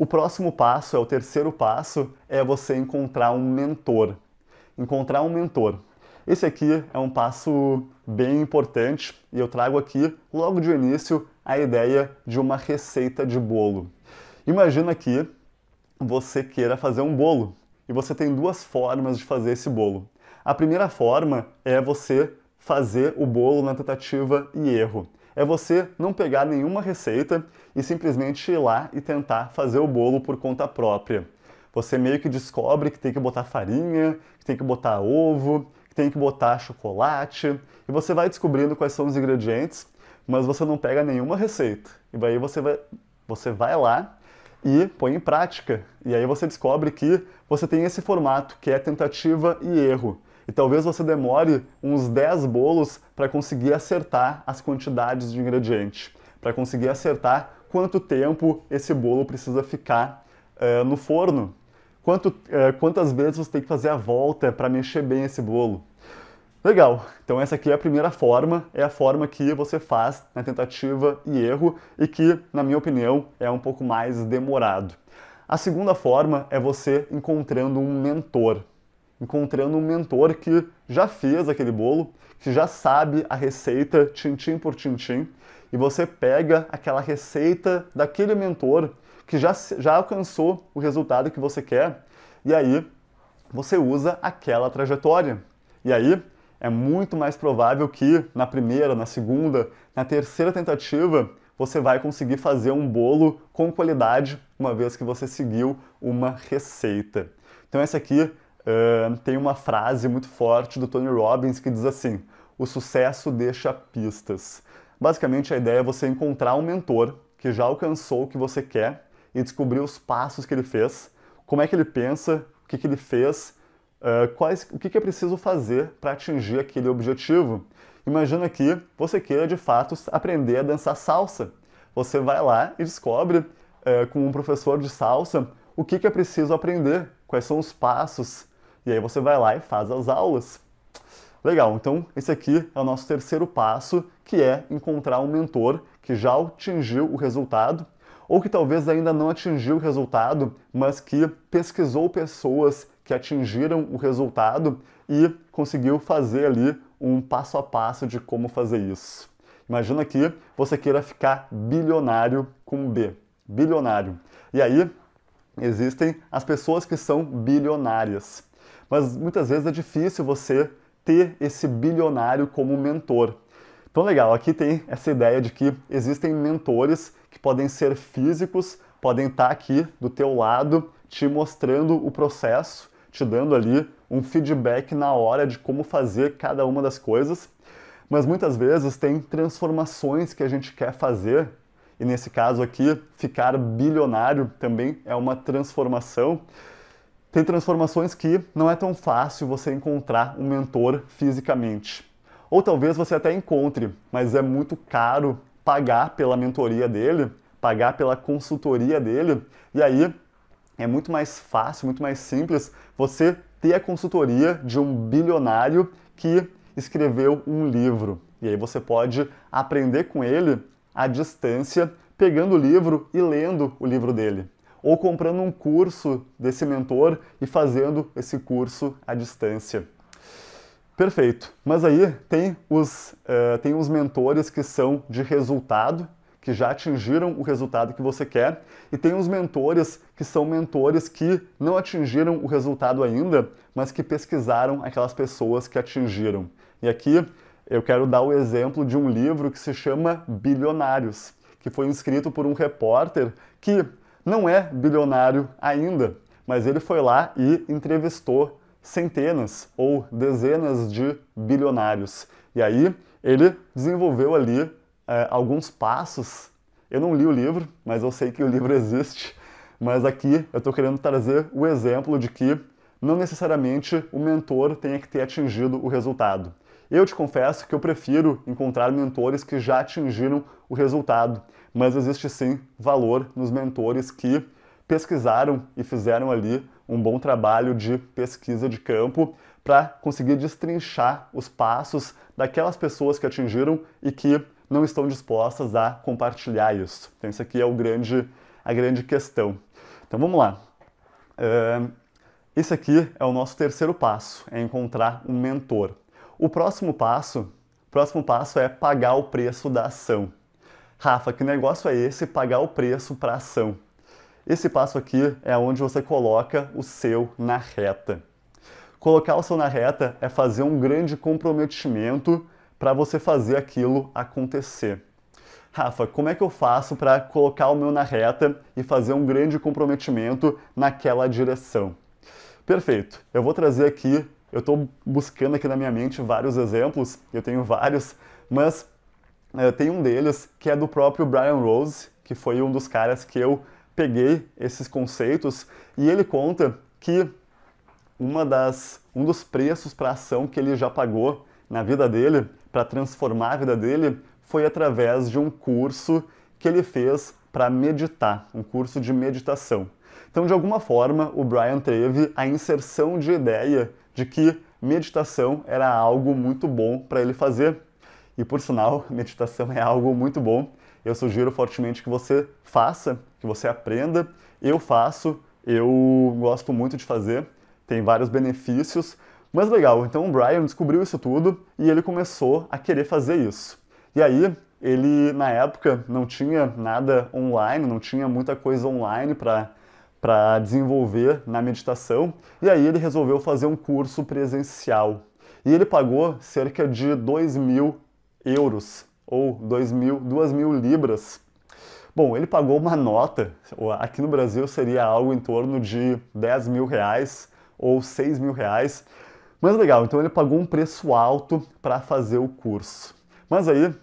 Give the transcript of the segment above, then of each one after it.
O próximo passo, é o terceiro passo, é você encontrar um mentor. Encontrar um mentor. Esse aqui é um passo bem importante e eu trago aqui, logo de início, a ideia de uma receita de bolo. Imagina que você queira fazer um bolo e você tem duas formas de fazer esse bolo. A primeira forma é você fazer o bolo na tentativa e erro é você não pegar nenhuma receita e simplesmente ir lá e tentar fazer o bolo por conta própria. Você meio que descobre que tem que botar farinha, que tem que botar ovo, que tem que botar chocolate, e você vai descobrindo quais são os ingredientes, mas você não pega nenhuma receita. E aí você vai, você vai lá e põe em prática. E aí você descobre que você tem esse formato que é tentativa e erro. E talvez você demore uns 10 bolos para conseguir acertar as quantidades de ingrediente, para conseguir acertar quanto tempo esse bolo precisa ficar uh, no forno, quanto, uh, quantas vezes você tem que fazer a volta para mexer bem esse bolo. Legal, então essa aqui é a primeira forma, é a forma que você faz na tentativa e erro e que, na minha opinião, é um pouco mais demorado. A segunda forma é você encontrando um mentor encontrando um mentor que já fez aquele bolo, que já sabe a receita tintim por tintim, e você pega aquela receita daquele mentor que já, já alcançou o resultado que você quer, e aí você usa aquela trajetória. E aí é muito mais provável que na primeira, na segunda, na terceira tentativa você vai conseguir fazer um bolo com qualidade, uma vez que você seguiu uma receita. Então essa aqui tem uma frase muito forte do Tony Robbins que diz assim: o sucesso deixa pistas. Basicamente, a ideia é você encontrar um mentor que já alcançou o que você quer e descobrir os passos que ele fez, como é que ele pensa, o que, que ele fez, uh, quais, o que, que é preciso fazer para atingir aquele objetivo. Imagina que você queira de fato aprender a dançar salsa. Você vai lá e descobre uh, com um professor de salsa o que, que é preciso aprender, quais são os passos, e aí você vai lá e faz as aulas. Legal, então esse aqui é o nosso terceiro passo, que é encontrar um mentor que já atingiu o resultado ou que talvez ainda não atingiu o resultado, mas que pesquisou pessoas que atingiram o resultado e conseguiu fazer ali um passo a passo de como fazer isso. Imagina que você queira ficar bilionário com B, bilionário. E aí existem as pessoas que são bilionárias mas muitas vezes é difícil você ter esse bilionário como mentor. Então, legal, aqui tem essa ideia de que existem mentores que podem ser físicos, podem estar aqui do teu lado, te mostrando o processo, te dando ali um feedback na hora de como fazer cada uma das coisas. Mas muitas vezes tem transformações que a gente quer fazer, e nesse caso aqui, ficar bilionário também é uma transformação. Tem transformações que não é tão fácil você encontrar um mentor fisicamente. Ou talvez você até encontre, mas é muito caro pagar pela mentoria dele, pagar pela consultoria dele, e aí é muito mais fácil, muito mais simples você ter a consultoria de um bilionário que escreveu um livro. E aí você pode aprender com ele à distância, pegando o livro e lendo o livro dele ou comprando um curso desse mentor e fazendo esse curso à distância. Perfeito. Mas aí tem os, uh, tem os mentores que são de resultado, que já atingiram o resultado que você quer, e tem os mentores que são mentores que não atingiram o resultado ainda, mas que pesquisaram aquelas pessoas que atingiram. E aqui eu quero dar o exemplo de um livro que se chama Bilionários, que foi escrito por um repórter que não é bilionário ainda, mas ele foi lá e entrevistou centenas ou dezenas de bilionários. E aí ele desenvolveu ali é, alguns passos. Eu não li o livro, mas eu sei que o livro existe. Mas aqui eu estou querendo trazer o exemplo de que não necessariamente o mentor tenha que ter atingido o resultado. Eu te confesso que eu prefiro encontrar mentores que já atingiram o resultado, mas existe sim valor nos mentores que pesquisaram e fizeram ali um bom trabalho de pesquisa de campo para conseguir destrinchar os passos daquelas pessoas que atingiram e que não estão dispostas a compartilhar isso. Então, isso aqui é o grande, a grande questão. Então, vamos lá. esse aqui é o nosso terceiro passo, é encontrar um mentor. O próximo passo, próximo passo é pagar o preço da ação. Rafa, que negócio é esse pagar o preço para ação? Esse passo aqui é onde você coloca o seu na reta. Colocar o seu na reta é fazer um grande comprometimento para você fazer aquilo acontecer. Rafa, como é que eu faço para colocar o meu na reta e fazer um grande comprometimento naquela direção? Perfeito. Eu vou trazer aqui, eu estou buscando aqui na minha mente vários exemplos, eu tenho vários, mas é, tem um deles que é do próprio Brian Rose, que foi um dos caras que eu peguei esses conceitos, e ele conta que uma das, um dos preços para ação que ele já pagou na vida dele, para transformar a vida dele, foi através de um curso que ele fez para meditar, um curso de meditação. Então, de alguma forma, o Brian teve a inserção de ideia de que meditação era algo muito bom para ele fazer e por sinal, meditação é algo muito bom. Eu sugiro fortemente que você faça, que você aprenda. Eu faço, eu gosto muito de fazer, tem vários benefícios. Mas legal, então o Brian descobriu isso tudo e ele começou a querer fazer isso. E aí, ele na época não tinha nada online, não tinha muita coisa online para para desenvolver na meditação, e aí ele resolveu fazer um curso presencial. E ele pagou cerca de 2 mil euros ou 2 mil, 2 mil libras. Bom, ele pagou uma nota, aqui no Brasil seria algo em torno de 10 mil reais ou 6 mil reais. Mas legal, então ele pagou um preço alto para fazer o curso. Mas aí,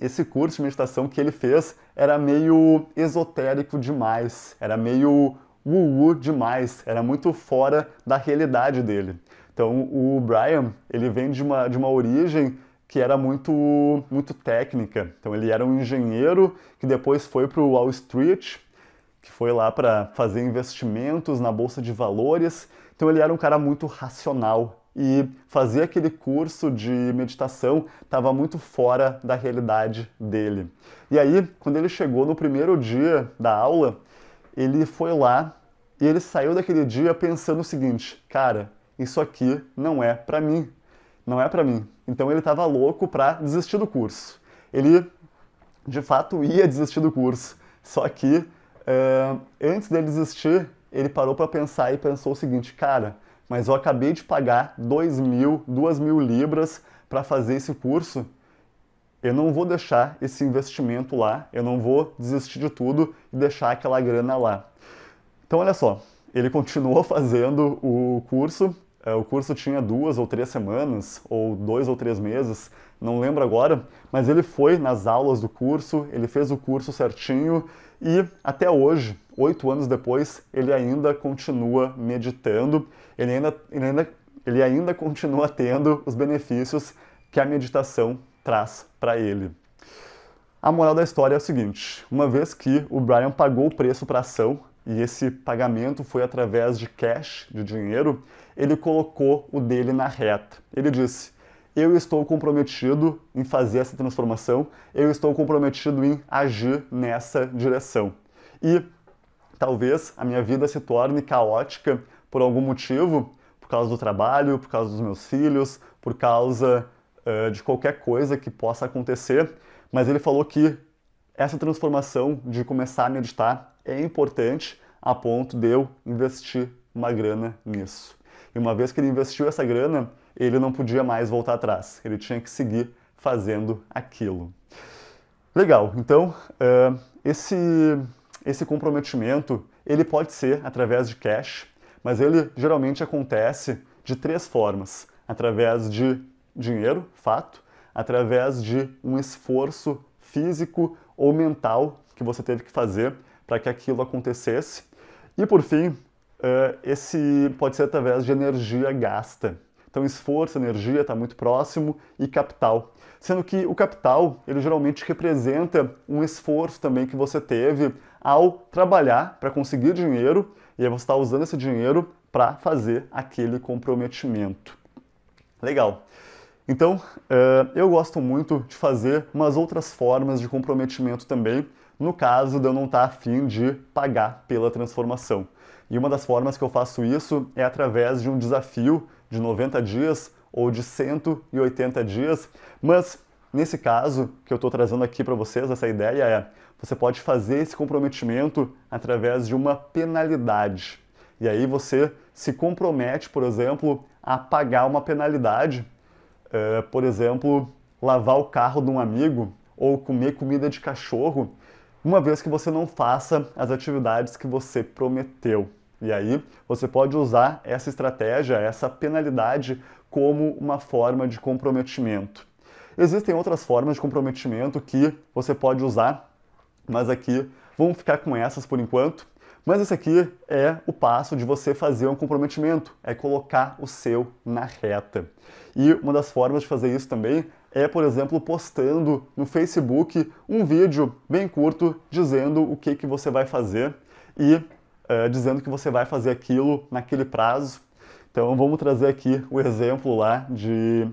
esse curso de meditação que ele fez era meio esotérico demais, era meio woo demais, era muito fora da realidade dele. Então o Brian, ele vem de uma, de uma origem que era muito, muito técnica. Então ele era um engenheiro que depois foi para o Wall Street, que foi lá para fazer investimentos na bolsa de valores. Então ele era um cara muito racional e fazer aquele curso de meditação estava muito fora da realidade dele. E aí, quando ele chegou no primeiro dia da aula, ele foi lá e ele saiu daquele dia pensando o seguinte: cara, isso aqui não é para mim não é para mim. Então ele estava louco para desistir do curso. Ele, de fato, ia desistir do curso. Só que uh, antes dele desistir, ele parou para pensar e pensou o seguinte, cara, mas eu acabei de pagar 2 mil, 2 mil libras para fazer esse curso. Eu não vou deixar esse investimento lá, eu não vou desistir de tudo e deixar aquela grana lá. Então, olha só, ele continuou fazendo o curso, é, o curso tinha duas ou três semanas, ou dois ou três meses, não lembro agora, mas ele foi nas aulas do curso, ele fez o curso certinho e até hoje, oito anos depois, ele ainda continua meditando, ele ainda, ele ainda, ele ainda continua tendo os benefícios que a meditação traz para ele. A moral da história é o seguinte: uma vez que o Brian pagou o preço para a ação, e esse pagamento foi através de cash, de dinheiro, ele colocou o dele na reta. Ele disse: Eu estou comprometido em fazer essa transformação, eu estou comprometido em agir nessa direção. E talvez a minha vida se torne caótica por algum motivo, por causa do trabalho, por causa dos meus filhos, por causa uh, de qualquer coisa que possa acontecer, mas ele falou que essa transformação de começar a meditar é importante a ponto de eu investir uma grana nisso. E uma vez que ele investiu essa grana, ele não podia mais voltar atrás, ele tinha que seguir fazendo aquilo. Legal, então uh, esse, esse comprometimento ele pode ser através de cash, mas ele geralmente acontece de três formas: através de dinheiro, fato, através de um esforço físico ou mental que você teve que fazer para que aquilo acontecesse. E por fim, eh, esse pode ser através de energia gasta. Então esforço, energia está muito próximo e capital, sendo que o capital ele geralmente representa um esforço também que você teve ao trabalhar para conseguir dinheiro e aí você está usando esse dinheiro para fazer aquele comprometimento. Legal. Então, eh, eu gosto muito de fazer umas outras formas de comprometimento também, no caso de eu não estar afim de pagar pela transformação. E uma das formas que eu faço isso é através de um desafio de 90 dias ou de 180 dias, mas nesse caso que eu estou trazendo aqui para vocês, essa ideia é: você pode fazer esse comprometimento através de uma penalidade. E aí você se compromete, por exemplo, a pagar uma penalidade uh, por exemplo, lavar o carro de um amigo ou comer comida de cachorro, uma vez que você não faça as atividades que você prometeu. E aí você pode usar essa estratégia, essa penalidade, como uma forma de comprometimento. Existem outras formas de comprometimento que você pode usar, mas aqui vamos ficar com essas por enquanto. Mas esse aqui é o passo de você fazer um comprometimento, é colocar o seu na reta. E uma das formas de fazer isso também é, por exemplo, postando no Facebook um vídeo bem curto dizendo o que, que você vai fazer e uh, dizendo que você vai fazer aquilo naquele prazo. Então vamos trazer aqui o exemplo lá de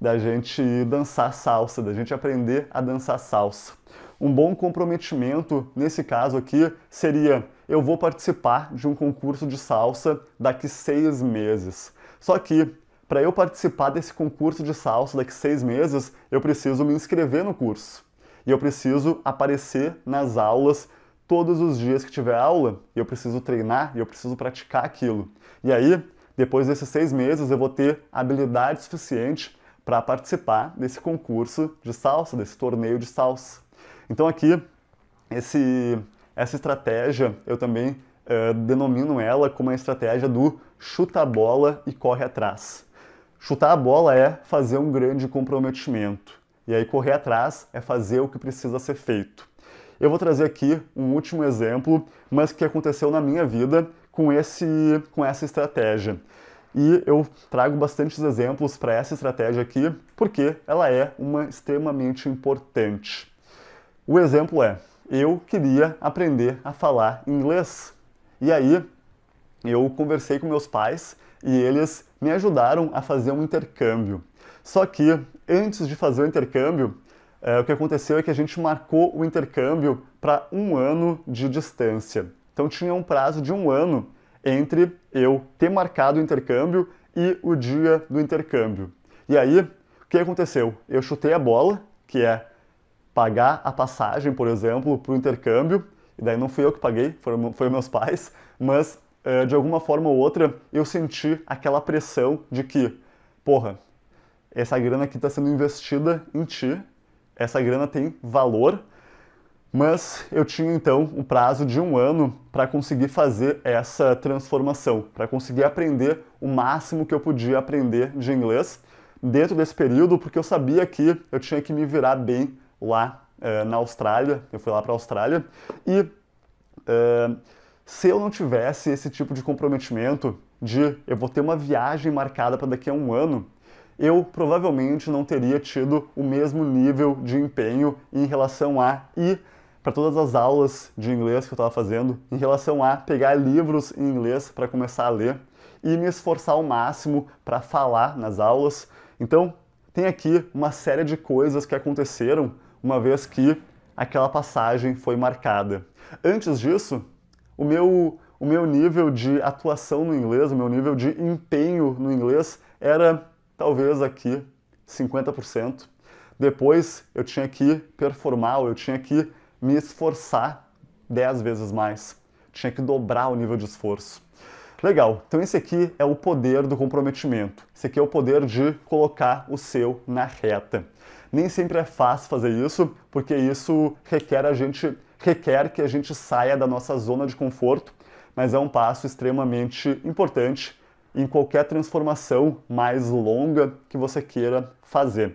da gente dançar salsa, da gente aprender a dançar salsa. Um bom comprometimento nesse caso aqui seria eu vou participar de um concurso de salsa daqui seis meses. Só que para eu participar desse concurso de salsa daqui seis meses, eu preciso me inscrever no curso. E eu preciso aparecer nas aulas todos os dias que tiver aula, e eu preciso treinar, e eu preciso praticar aquilo. E aí, depois desses seis meses, eu vou ter habilidade suficiente para participar desse concurso de salsa, desse torneio de salsa. Então aqui, esse essa estratégia eu também uh, denomino ela como a estratégia do chuta a bola e corre atrás. Chutar a bola é fazer um grande comprometimento. E aí correr atrás é fazer o que precisa ser feito. Eu vou trazer aqui um último exemplo, mas que aconteceu na minha vida com, esse, com essa estratégia. E eu trago bastantes exemplos para essa estratégia aqui, porque ela é uma extremamente importante. O exemplo é: eu queria aprender a falar inglês. E aí eu conversei com meus pais e eles me ajudaram a fazer um intercâmbio. Só que antes de fazer o intercâmbio, eh, o que aconteceu é que a gente marcou o intercâmbio para um ano de distância. Então tinha um prazo de um ano entre eu ter marcado o intercâmbio e o dia do intercâmbio. E aí, o que aconteceu? Eu chutei a bola, que é pagar a passagem, por exemplo, para o intercâmbio, e daí não fui eu que paguei, foram, foram meus pais, mas uh, de alguma forma ou outra eu senti aquela pressão de que, porra, essa grana aqui está sendo investida em ti, essa grana tem valor, mas eu tinha então um prazo de um ano para conseguir fazer essa transformação, para conseguir aprender o máximo que eu podia aprender de inglês dentro desse período, porque eu sabia que eu tinha que me virar bem lá uh, na Austrália, eu fui lá para a Austrália, e uh, se eu não tivesse esse tipo de comprometimento de eu vou ter uma viagem marcada para daqui a um ano, eu provavelmente não teria tido o mesmo nível de empenho em relação a e para todas as aulas de inglês que eu estava fazendo, em relação a pegar livros em inglês para começar a ler e me esforçar ao máximo para falar nas aulas. Então, tem aqui uma série de coisas que aconteceram uma vez que aquela passagem foi marcada. Antes disso, o meu, o meu nível de atuação no inglês, o meu nível de empenho no inglês era talvez aqui 50%. Depois eu tinha que performar, eu tinha que me esforçar 10 vezes mais. Tinha que dobrar o nível de esforço. Legal, então esse aqui é o poder do comprometimento. Esse aqui é o poder de colocar o seu na reta. Nem sempre é fácil fazer isso, porque isso requer a gente requer que a gente saia da nossa zona de conforto, mas é um passo extremamente importante em qualquer transformação mais longa que você queira fazer.